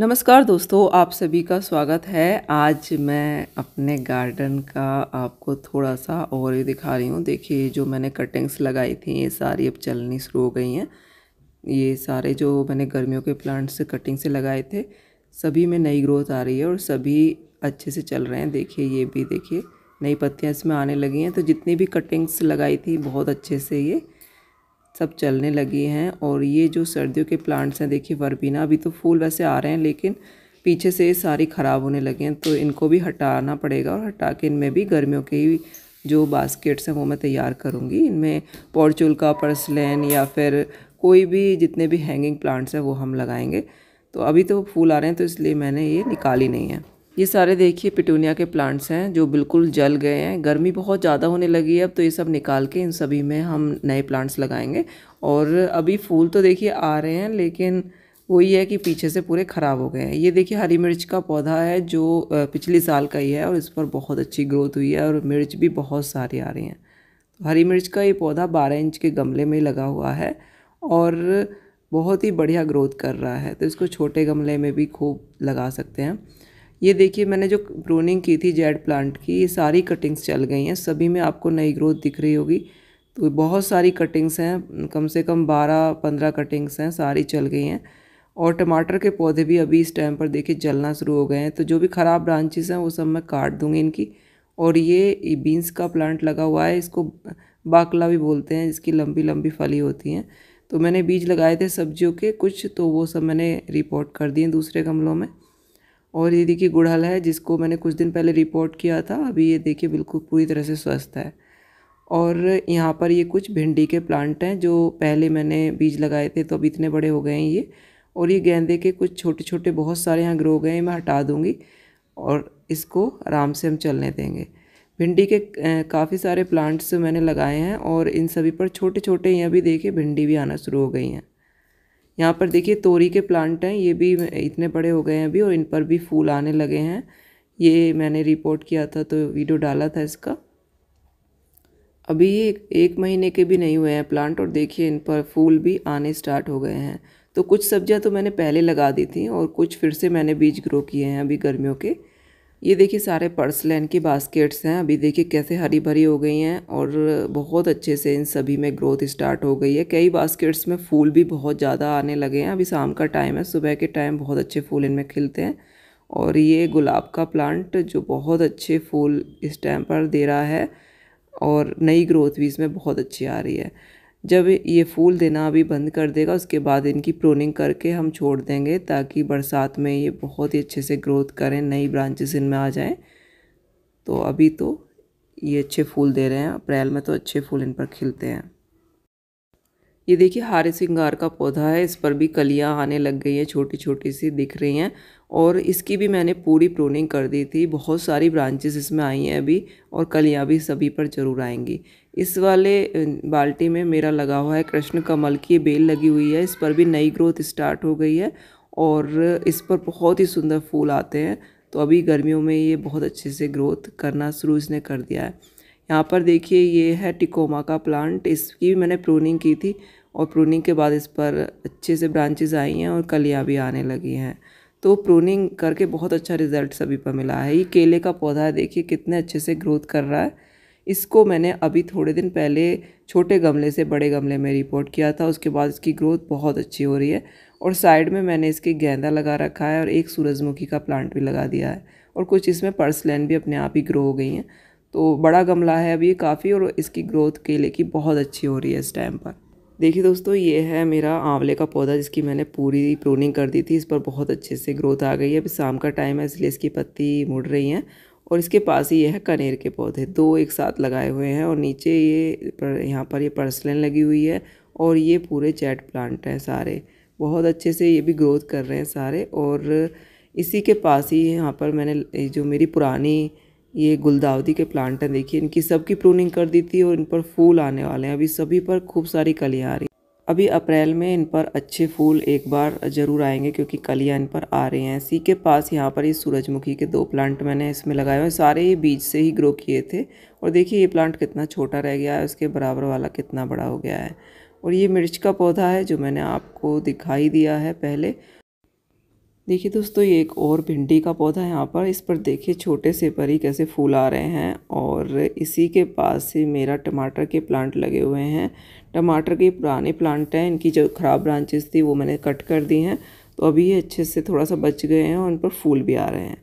नमस्कार दोस्तों आप सभी का स्वागत है आज मैं अपने गार्डन का आपको थोड़ा सा और ही दिखा रही हूँ देखिए जो मैंने कटिंग्स लगाई थी ये सारी अब चलनी शुरू हो गई हैं ये सारे जो मैंने गर्मियों के प्लांट्स कटिंग से लगाए थे सभी में नई ग्रोथ आ रही है और सभी अच्छे से चल रहे हैं देखिए ये भी देखिए नई पत्तियाँ इसमें आने लगी हैं तो जितनी भी कटिंग्स लगाई थी बहुत अच्छे से ये सब चलने लगे हैं और ये जो सर्दियों के प्लांट्स हैं देखिए वर्बीना अभी तो फूल वैसे आ रहे हैं लेकिन पीछे से सारी ख़राब होने लगे हैं तो इनको भी हटाना पड़ेगा और हटा के इनमें भी गर्मियों के ही जो बास्केट्स हैं वो मैं तैयार करूँगी इनमें पोर्चुल का पर्सलैन या फिर कोई भी जितने भी हैंगिंग प्लांट्स हैं वो हम लगाएंगे तो अभी तो फूल आ रहे हैं तो इसलिए मैंने ये निकाली नहीं है ये सारे देखिए पिटूनिया के प्लांट्स हैं जो बिल्कुल जल गए हैं गर्मी बहुत ज़्यादा होने लगी है अब तो ये सब निकाल के इन सभी में हम नए प्लांट्स लगाएंगे और अभी फूल तो देखिए आ रहे हैं लेकिन वही है कि पीछे से पूरे ख़राब हो गए हैं ये देखिए हरी मिर्च का पौधा है जो पिछले साल का ही है और इस पर बहुत अच्छी ग्रोथ हुई है और मिर्च भी बहुत सारी आ रही हैं हरी मिर्च का ये पौधा बारह इंच के गमले में लगा हुआ है और बहुत ही बढ़िया ग्रोथ कर रहा है तो इसको छोटे गमले में भी खूब लगा सकते हैं ये देखिए मैंने जो प्रोनिंग की थी जेड प्लांट की ये सारी कटिंग्स चल गई हैं सभी में आपको नई ग्रोथ दिख रही होगी तो बहुत सारी कटिंग्स हैं कम से कम बारह पंद्रह कटिंग्स हैं सारी चल गई हैं और टमाटर के पौधे भी अभी इस टाइम पर देखिए जलना शुरू हो गए हैं तो जो भी ख़राब ब्रांचेस हैं वो सब मैं काट दूँगी इनकी और ये बीन्स का प्लांट लगा हुआ है इसको बाकला भी बोलते हैं इसकी लंबी लंबी फली होती हैं तो मैंने बीज लगाए थे सब्जियों के कुछ तो वो सब मैंने रिपोर्ट कर दिए दूसरे गमलों में और ये देखिए गुड़हल है जिसको मैंने कुछ दिन पहले रिपोर्ट किया था अभी ये देखिए बिल्कुल पूरी तरह से स्वस्थ है और यहाँ पर ये कुछ भिंडी के प्लांट हैं जो पहले मैंने बीज लगाए थे तो अभी इतने बड़े हो गए हैं ये और ये गेंदे के कुछ छोटे छोटे बहुत सारे यहाँ ग्रो गए हैं मैं हटा दूँगी और इसको आराम से हम चलने देंगे भिंडी के काफ़ी सारे प्लांट्स मैंने लगाए हैं और इन सभी पर छोटे छोटे यहाँ भी देखे भिंडी भी आना शुरू हो गई हैं यहाँ पर देखिए तोरी के प्लांट हैं ये भी इतने बड़े हो गए हैं अभी और इन पर भी फूल आने लगे हैं ये मैंने रिपोर्ट किया था तो वीडियो डाला था इसका अभी ये एक महीने के भी नहीं हुए हैं प्लांट और देखिए इन पर फूल भी आने स्टार्ट हो गए हैं तो कुछ सब्जियां तो मैंने पहले लगा दी थी और कुछ फिर से मैंने बीज ग्रो किए हैं अभी गर्मियों के ये देखिए सारे पर्सलैन की बास्केट्स हैं अभी देखिए कैसे हरी भरी हो गई हैं और बहुत अच्छे से इन सभी में ग्रोथ स्टार्ट हो गई है कई बास्केट्स में फूल भी बहुत ज़्यादा आने लगे हैं अभी शाम का टाइम है सुबह के टाइम बहुत अच्छे फूल इनमें खिलते हैं और ये गुलाब का प्लांट जो बहुत अच्छे फूल इस टाइम पर दे रहा है और नई ग्रोथ भी इसमें बहुत अच्छी आ रही है जब ये फूल देना अभी बंद कर देगा उसके बाद इनकी प्रोनिंग करके हम छोड़ देंगे ताकि बरसात में ये बहुत ही अच्छे से ग्रोथ करें नई ब्रांचेस इनमें आ जाएं तो अभी तो ये अच्छे फूल दे रहे हैं अप्रैल में तो अच्छे फूल इन पर खिलते हैं ये देखिए हारे सिंगार का पौधा है इस पर भी कलियाँ आने लग गई हैं छोटी छोटी सी दिख रही हैं और इसकी भी मैंने पूरी प्रूनिंग कर दी थी बहुत सारी ब्रांचेस इसमें आई हैं अभी और कलियाँ भी सभी पर ज़रूर आएंगी इस वाले बाल्टी में मेरा लगा हुआ है कृष्ण कमल की बेल लगी हुई है इस पर भी नई ग्रोथ स्टार्ट हो गई है और इस पर बहुत ही सुंदर फूल आते हैं तो अभी गर्मियों में ये बहुत अच्छे से ग्रोथ करना शुरू इसने कर दिया है यहाँ पर देखिए ये है टिकोमा का प्लांट इसकी भी मैंने प्रूनिंग की थी और प्रूनिंग के बाद इस पर अच्छे से ब्रांचेस आई हैं और कलियाँ भी आने लगी हैं तो प्रूनिंग करके बहुत अच्छा रिजल्ट सभी पर मिला है ये केले का पौधा देखिए कितने अच्छे से ग्रोथ कर रहा है इसको मैंने अभी थोड़े दिन पहले छोटे गमले से बड़े गमले में रिपोर्ट किया था उसके बाद इसकी ग्रोथ बहुत अच्छी हो रही है और साइड में मैंने इसके गेंदा लगा रखा है और एक सूरजमुखी का प्लांट भी लगा दिया है और कुछ इसमें पर्सलैन भी अपने आप ही ग्रो हो गई हैं तो बड़ा गमला है अभी ये काफ़ी और इसकी ग्रोथ केले की बहुत अच्छी हो रही है इस टाइम पर देखिए दोस्तों ये है मेरा आंवले का पौधा जिसकी मैंने पूरी प्रूनिंग कर दी थी इस पर बहुत अच्छे से ग्रोथ आ गई है अभी शाम का टाइम है इसलिए इसकी पत्ती मुड़ रही हैं और इसके पास ही ये है कनेर के पौधे दो एक साथ लगाए हुए हैं और नीचे ये पर, यहाँ पर ये पर्सलन लगी हुई है और ये पूरे चैट प्लांट हैं सारे बहुत अच्छे से ये भी ग्रोथ कर रहे हैं सारे और इसी के पास ही यहाँ पर मैंने जो मेरी पुरानी ये गुलदावदी के प्लांट हैं देखिए इनकी सबकी प्रूनिंग कर दी थी और इन पर फूल आने वाले हैं अभी सभी पर खूब सारी कलियाँ आ रही अभी अप्रैल में इन पर अच्छे फूल एक बार ज़रूर आएंगे क्योंकि कलियाँ इन पर आ रही हैं इसी के पास यहाँ पर ये सूरजमुखी के दो प्लांट मैंने इसमें लगाए हुए सारे ये बीज से ही ग्रो किए थे और देखिए ये प्लांट कितना छोटा रह गया है उसके बराबर वाला कितना बड़ा हो गया है और ये मिर्च का पौधा है जो मैंने आपको दिखाई दिया है पहले देखिए दोस्तों ये एक और भिंडी का पौधा है यहाँ पर इस पर देखिए छोटे से परी कैसे फूल आ रहे हैं और इसी के पास ही मेरा टमाटर के प्लांट लगे हुए हैं टमाटर के पुराने प्लांट हैं इनकी जो ख़राब ब्रांचेस थी वो मैंने कट कर दी हैं तो अभी ये अच्छे से थोड़ा सा बच गए हैं और उन पर फूल भी आ रहे हैं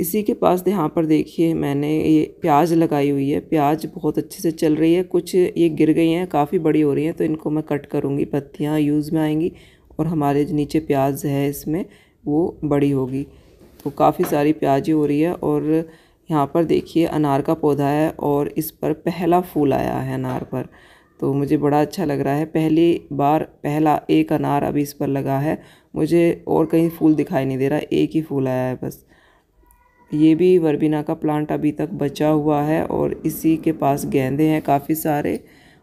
इसी के पास यहाँ पर देखिए मैंने ये प्याज लगाई हुई है प्याज बहुत अच्छे से चल रही है कुछ ये गिर गई हैं काफ़ी बड़ी हो रही हैं तो इनको मैं कट करूँगी पत्तियाँ यूज़ में आएँगी और हमारे नीचे प्याज है इसमें वो बड़ी होगी तो काफ़ी सारी प्याजी हो रही है और यहाँ पर देखिए अनार का पौधा है और इस पर पहला फूल आया है अनार पर तो मुझे बड़ा अच्छा लग रहा है पहली बार पहला एक अनार अभी इस पर लगा है मुझे और कहीं फूल दिखाई नहीं दे रहा एक ही फूल आया है बस ये भी वर्बिना का प्लांट अभी तक बचा हुआ है और इसी के पास गेंदे हैं काफ़ी सारे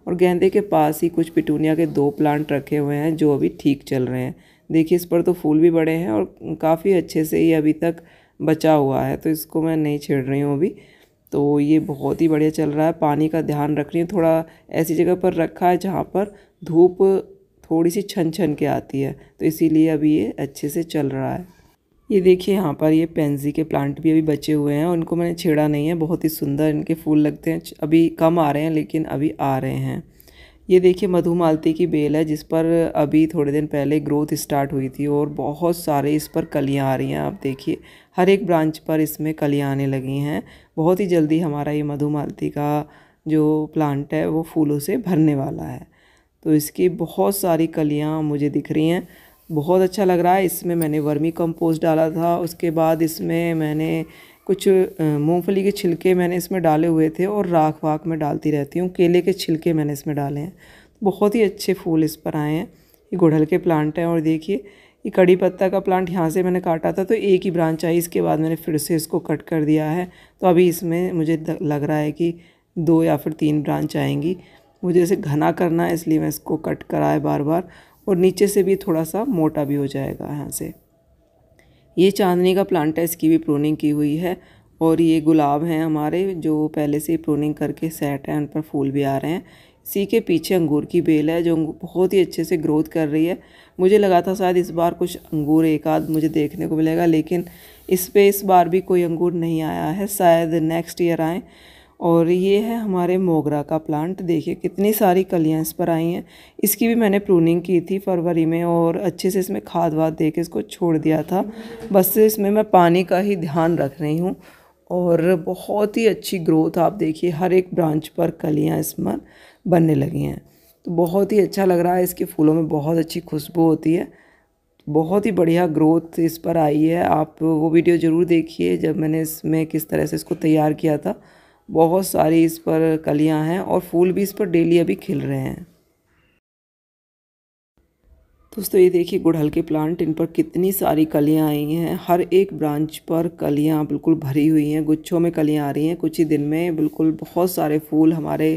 और गेंदे के पास ही कुछ पिटूनिया के दो प्लांट रखे हुए हैं जो अभी ठीक चल रहे हैं देखिए इस पर तो फूल भी बड़े हैं और काफ़ी अच्छे से ये अभी तक बचा हुआ है तो इसको मैं नहीं छेड़ रही हूँ अभी तो ये बहुत ही बढ़िया चल रहा है पानी का ध्यान रख रही हूँ थोड़ा ऐसी जगह पर रखा है जहाँ पर धूप थोड़ी सी छन छन के आती है तो इसीलिए अभी ये अच्छे से चल रहा है ये देखिए यहाँ पर ये पेंजी के प्लांट भी अभी बचे हुए हैं उनको मैंने छेड़ा नहीं है बहुत ही सुंदर इनके फूल लगते हैं अभी कम आ रहे हैं लेकिन अभी आ रहे हैं ये देखिए मधु मालती की बेल है जिस पर अभी थोड़े दिन पहले ग्रोथ स्टार्ट हुई थी और बहुत सारे इस पर कलियाँ आ रही हैं आप देखिए हर एक ब्रांच पर इसमें कलियाँ आने लगी हैं बहुत ही जल्दी हमारा ये मधु मालती का जो प्लांट है वो फूलों से भरने वाला है तो इसकी बहुत सारी कलियाँ मुझे दिख रही हैं बहुत अच्छा लग रहा है इसमें मैंने वर्मी कंपोस्ट डाला था उसके बाद इसमें मैंने कुछ मूंगफली के छिलके मैंने इसमें डाले हुए थे और राख वाख में डालती रहती हूँ केले के छिलके मैंने इसमें डाले हैं बहुत ही अच्छे फूल इस पर आए हैं ये गुड़हल के प्लांट हैं और देखिए ये कड़ी पत्ता का प्लांट यहाँ से मैंने काटा था तो एक ही ब्रांच आई इसके बाद मैंने फिर से इसको कट कर दिया है तो अभी इसमें मुझे लग रहा है कि दो या फिर तीन ब्रांच आएंगी मुझे इसे घना करना है इसलिए मैं इसको कट कराए बार बार और नीचे से भी थोड़ा सा मोटा भी हो जाएगा यहाँ से ये चांदनी का प्लांट है इसकी भी प्रोनिंग की हुई है और ये गुलाब हैं हमारे जो पहले से ही प्रोनिंग करके सेट हैं उन पर फूल भी आ रहे हैं इसी के पीछे अंगूर की बेल है जो बहुत ही अच्छे से ग्रोथ कर रही है मुझे लगा था शायद इस बार कुछ अंगूर एक आध मुझे देखने को मिलेगा लेकिन इस पर इस बार भी कोई अंगूर नहीं आया है शायद नेक्स्ट ईयर आएँ और ये है हमारे मोगरा का प्लांट देखिए कितनी सारी कलियाँ इस पर आई हैं इसकी भी मैंने प्रूनिंग की थी फरवरी में और अच्छे से इसमें खाद वाद दे के इसको छोड़ दिया था बस इसमें मैं पानी का ही ध्यान रख रही हूँ और बहुत ही अच्छी ग्रोथ आप देखिए हर एक ब्रांच पर कलियाँ इसमें बनने लगी हैं तो बहुत ही अच्छा लग रहा है इसके फूलों में बहुत अच्छी खुशबू होती है बहुत ही बढ़िया ग्रोथ इस पर आई है आप वो वीडियो ज़रूर देखिए जब मैंने इसमें किस तरह से इसको तैयार किया था बहुत सारी इस पर कलियां हैं और फूल भी इस पर डेली अभी खिल रहे हैं दोस्तों ये देखिए गुड़हल के प्लांट इन पर कितनी सारी कलियां आई हैं हर एक ब्रांच पर कलियां बिल्कुल भरी हुई हैं गुच्छों में कलियां आ रही हैं कुछ ही दिन में बिल्कुल बहुत सारे फूल हमारे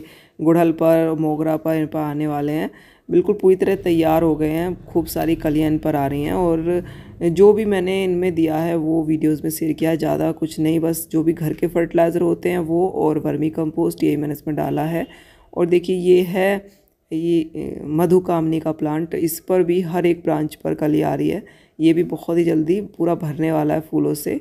गुड़हल पर मोगरा पर इन पर आने वाले हैं बिल्कुल पूरी तरह तैयार हो गए हैं खूब सारी कलियाँ इन पर आ रही हैं और जो भी मैंने इनमें दिया है वो वीडियोस में शेयर किया ज़्यादा कुछ नहीं बस जो भी घर के फर्टिलाइज़र होते हैं वो और वर्मी कंपोस्ट यही मैंने इसमें डाला है और देखिए ये है ये मधुकामनी का प्लांट इस पर भी हर एक ब्रांच पर कली आ रही है ये भी बहुत ही जल्दी पूरा भरने वाला है फूलों से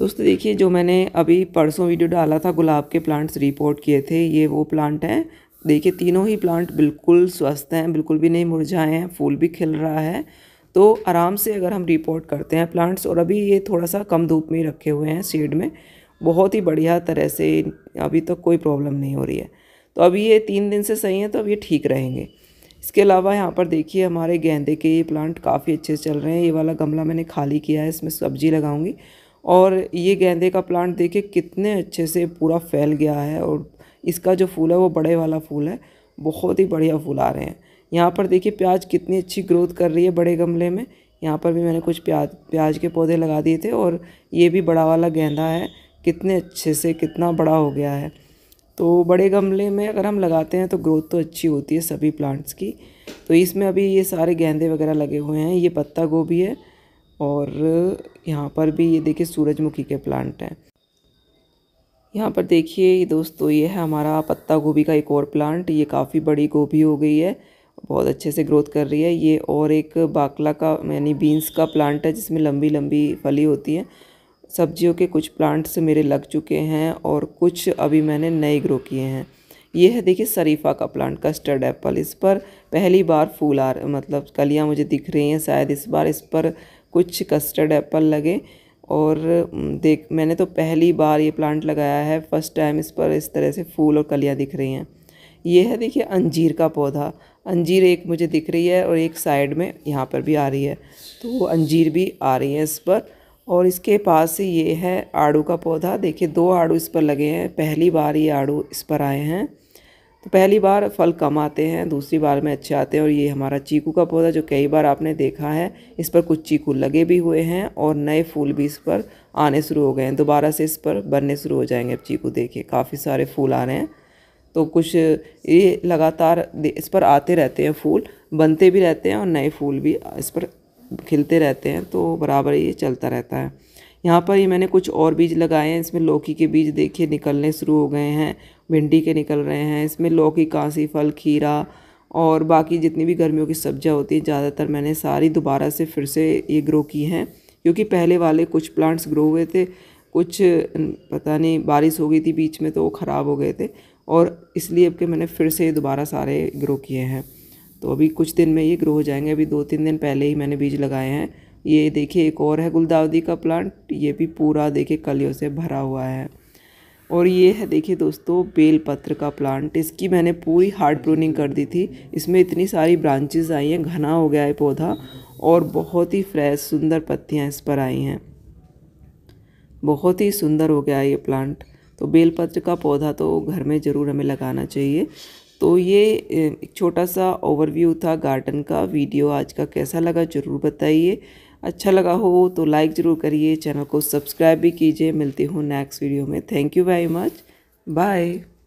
दोस्तों देखिए जो मैंने अभी परसों वीडियो डाला था गुलाब के प्लांट्स रिपोर्ट किए थे ये वो प्लांट हैं देखिए तीनों ही प्लांट बिल्कुल स्वस्थ हैं बिल्कुल भी नहीं मुरझाए हैं फूल भी खिल रहा है तो आराम से अगर हम रिपोर्ट करते हैं प्लांट्स और अभी ये थोड़ा सा कम धूप में ही रखे हुए हैं शेड में बहुत ही बढ़िया तरह से अभी तक तो कोई प्रॉब्लम नहीं हो रही है तो अभी ये तीन दिन से सही है तो अब ये ठीक रहेंगे इसके अलावा यहाँ पर देखिए हमारे गेंदे के ये प्लांट काफ़ी अच्छे से चल रहे हैं ये वाला गमला मैंने खाली किया है इसमें सब्जी लगाऊंगी और ये गेंदे का प्लांट देखिए कितने अच्छे से पूरा फैल गया है और इसका जो फूल है वो बड़े वाला फूल है बहुत ही बढ़िया फूल आ रहे हैं यहाँ पर देखिए प्याज कितनी अच्छी ग्रोथ कर रही है बड़े गमले में यहाँ पर भी मैंने कुछ प्याज प्याज के पौधे लगा दिए थे और ये भी बड़ा वाला गेंदा है कितने अच्छे से कितना बड़ा हो गया है तो बड़े गमले में अगर हम लगाते हैं तो ग्रोथ तो अच्छी होती है सभी प्लांट्स की तो इसमें अभी ये सारे गेंदे वगैरह लगे हुए हैं ये पत्ता गोभी है और यहाँ पर भी ये देखिए सूरजमुखी के प्लांट हैं यहाँ पर देखिए दोस्तों ये है हमारा पत्ता गोभी का एक और प्लांट ये काफ़ी बड़ी गोभी हो गई है बहुत अच्छे से ग्रोथ कर रही है ये और एक बाकला का यानी बीन्स का प्लांट है जिसमें लंबी लंबी फली होती है सब्जियों के कुछ प्लांट्स मेरे लग चुके हैं और कुछ अभी मैंने नए ग्रो किए हैं ये है देखिए शरीफा का प्लांट कस्टर्ड एप्पल इस पर पहली बार फूल आ मतलब कलियाँ मुझे दिख रही हैं शायद इस बार इस पर कुछ कस्टर्ड एप्पल लगे और देख मैंने तो पहली बार ये प्लांट लगाया है फर्स्ट टाइम इस पर इस तरह से फूल और कलियाँ दिख रही हैं ये है देखिए अंजीर का पौधा अंजीर एक मुझे दिख रही है और एक साइड में यहाँ पर भी आ रही है तो वो अंजीर भी आ रही है इस पर और इसके पास से ये है आड़ू का पौधा देखिए दो आड़ू इस पर लगे हैं पहली बार ये आड़ू इस पर आए हैं तो पहली बार फल कम आते हैं दूसरी बार में अच्छे आते हैं और ये हमारा चीकू का पौधा जो कई बार आपने देखा है इस पर कुछ चीकू लगे भी हुए हैं और नए फूल भी इस पर आने शुरू हो गए हैं दोबारा से इस पर बनने शुरू हो जाएंगे अब चीकू देखिए काफ़ी सारे फूल आ रहे हैं तो कुछ ये लगातार इस पर आते रहते हैं फूल बनते भी रहते हैं और नए फूल भी इस पर खिलते रहते हैं तो बराबर ये चलता रहता है यहाँ पर ही मैंने कुछ और बीज लगाए हैं इसमें लौकी के बीज देखिए निकलने शुरू हो गए हैं भिंडी के निकल रहे हैं इसमें लौकी कांसी फल खीरा और बाकी जितनी भी गर्मियों की सब्जियाँ होती हैं ज़्यादातर मैंने सारी दोबारा से फिर से ये ग्रो की हैं क्योंकि पहले वाले कुछ प्लांट्स ग्रो हुए थे कुछ पता नहीं बारिश हो गई थी बीच में तो वो ख़राब हो गए थे और इसलिए अब के मैंने फिर से दोबारा सारे ग्रो किए हैं तो अभी कुछ दिन में ये ग्रो हो जाएंगे अभी दो तीन दिन पहले ही मैंने बीज लगाए हैं ये देखिए एक और है गुलदावदी का प्लांट ये भी पूरा देखिए कलियों से भरा हुआ है और ये है देखिए दोस्तों बेलपत्र का प्लांट इसकी मैंने पूरी हार्ड प्रूनिंग कर दी थी इसमें इतनी सारी ब्रांचेस आई हैं घना हो गया है पौधा और बहुत ही फ्रेश सुंदर पत्तियां इस पर आई हैं बहुत ही सुंदर हो गया ये प्लांट तो बेलपत्र का पौधा तो घर में ज़रूर हमें लगाना चाहिए तो ये एक छोटा सा ओवरव्यू था गार्डन का वीडियो आज का कैसा लगा ज़रूर बताइए अच्छा लगा हो तो लाइक ज़रूर करिए चैनल को सब्सक्राइब भी कीजिए मिलती हूँ नेक्स्ट वीडियो में thank you very much bye